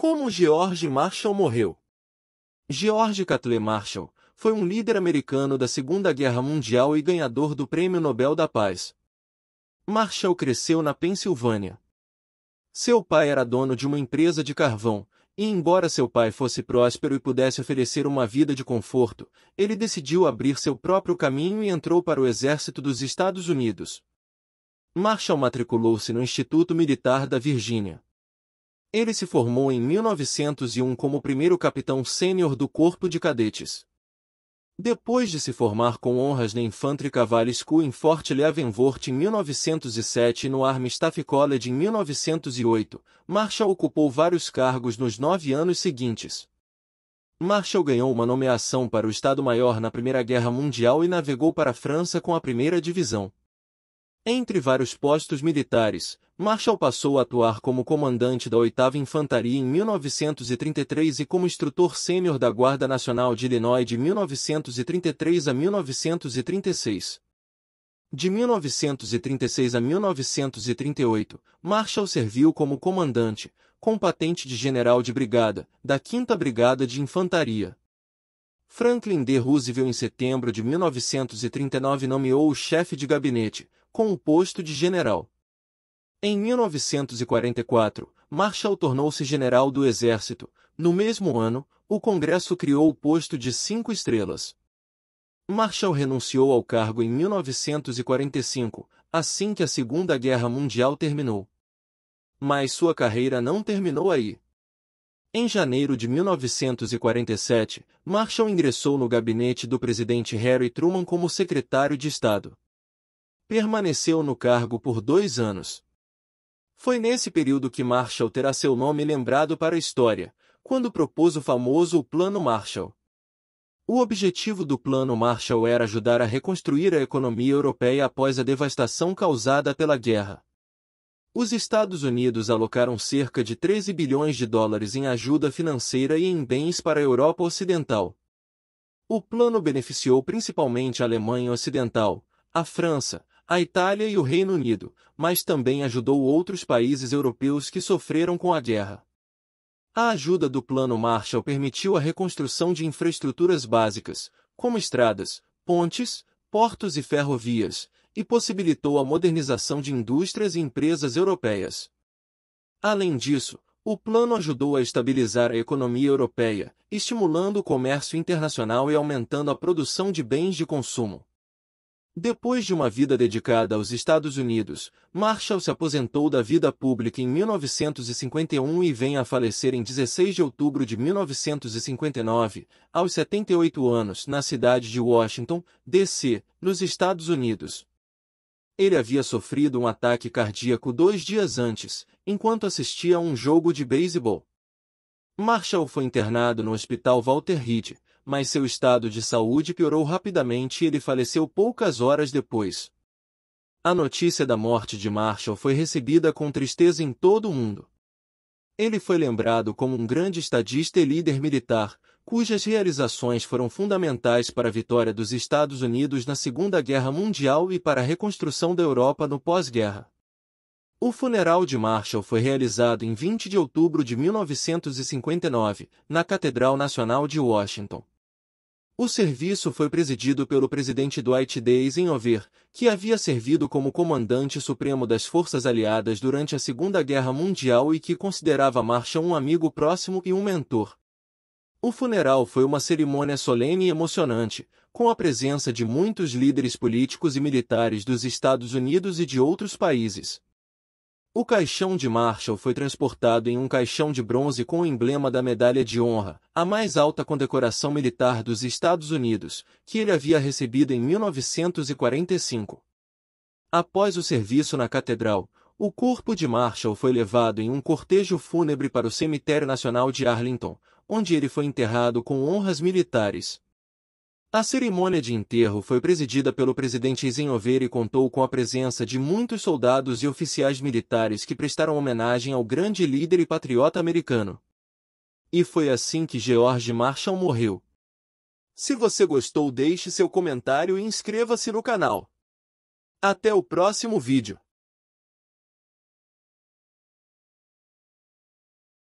Como George Marshall morreu? George Catley Marshall foi um líder americano da Segunda Guerra Mundial e ganhador do Prêmio Nobel da Paz. Marshall cresceu na Pensilvânia. Seu pai era dono de uma empresa de carvão, e embora seu pai fosse próspero e pudesse oferecer uma vida de conforto, ele decidiu abrir seu próprio caminho e entrou para o Exército dos Estados Unidos. Marshall matriculou-se no Instituto Militar da Virgínia. Ele se formou em 1901 como primeiro capitão sênior do Corpo de Cadetes. Depois de se formar com honras na Infantry Cavalry School em Fort Leavenworth em 1907 e no Army Staff College em 1908, Marshall ocupou vários cargos nos nove anos seguintes. Marshall ganhou uma nomeação para o Estado-Maior na Primeira Guerra Mundial e navegou para a França com a Primeira Divisão. Entre vários postos militares, Marshall passou a atuar como comandante da 8 Infantaria em 1933 e como instrutor sênior da Guarda Nacional de Illinois de 1933 a 1936. De 1936 a 1938, Marshall serviu como comandante, com patente de general de brigada, da 5 Brigada de Infantaria. Franklin D. Roosevelt, em setembro de 1939, nomeou o chefe de gabinete, com o posto de general. Em 1944, Marshall tornou-se general do Exército. No mesmo ano, o Congresso criou o posto de cinco estrelas. Marshall renunciou ao cargo em 1945, assim que a Segunda Guerra Mundial terminou. Mas sua carreira não terminou aí. Em janeiro de 1947, Marshall ingressou no gabinete do presidente Harry Truman como secretário de Estado permaneceu no cargo por dois anos. Foi nesse período que Marshall terá seu nome lembrado para a história, quando propôs o famoso Plano Marshall. O objetivo do Plano Marshall era ajudar a reconstruir a economia europeia após a devastação causada pela guerra. Os Estados Unidos alocaram cerca de 13 bilhões de dólares em ajuda financeira e em bens para a Europa Ocidental. O plano beneficiou principalmente a Alemanha Ocidental, a França, a Itália e o Reino Unido, mas também ajudou outros países europeus que sofreram com a guerra. A ajuda do Plano Marshall permitiu a reconstrução de infraestruturas básicas, como estradas, pontes, portos e ferrovias, e possibilitou a modernização de indústrias e empresas europeias. Além disso, o plano ajudou a estabilizar a economia europeia, estimulando o comércio internacional e aumentando a produção de bens de consumo. Depois de uma vida dedicada aos Estados Unidos, Marshall se aposentou da vida pública em 1951 e vem a falecer em 16 de outubro de 1959, aos 78 anos, na cidade de Washington, D.C., nos Estados Unidos. Ele havia sofrido um ataque cardíaco dois dias antes, enquanto assistia a um jogo de beisebol. Marshall foi internado no Hospital Walter Reed, mas seu estado de saúde piorou rapidamente e ele faleceu poucas horas depois. A notícia da morte de Marshall foi recebida com tristeza em todo o mundo. Ele foi lembrado como um grande estadista e líder militar, cujas realizações foram fundamentais para a vitória dos Estados Unidos na Segunda Guerra Mundial e para a reconstrução da Europa no pós-guerra. O funeral de Marshall foi realizado em 20 de outubro de 1959, na Catedral Nacional de Washington. O serviço foi presidido pelo presidente Dwight D. Eisenhower, que havia servido como comandante supremo das forças aliadas durante a Segunda Guerra Mundial e que considerava Marshall um amigo próximo e um mentor. O funeral foi uma cerimônia solene e emocionante, com a presença de muitos líderes políticos e militares dos Estados Unidos e de outros países. O caixão de Marshall foi transportado em um caixão de bronze com o emblema da Medalha de Honra, a mais alta condecoração militar dos Estados Unidos, que ele havia recebido em 1945. Após o serviço na catedral, o corpo de Marshall foi levado em um cortejo fúnebre para o Cemitério Nacional de Arlington, onde ele foi enterrado com honras militares, a cerimônia de enterro foi presidida pelo presidente Eisenhower e contou com a presença de muitos soldados e oficiais militares que prestaram homenagem ao grande líder e patriota americano. E foi assim que George Marshall morreu. Se você gostou deixe seu comentário e inscreva-se no canal. Até o próximo vídeo.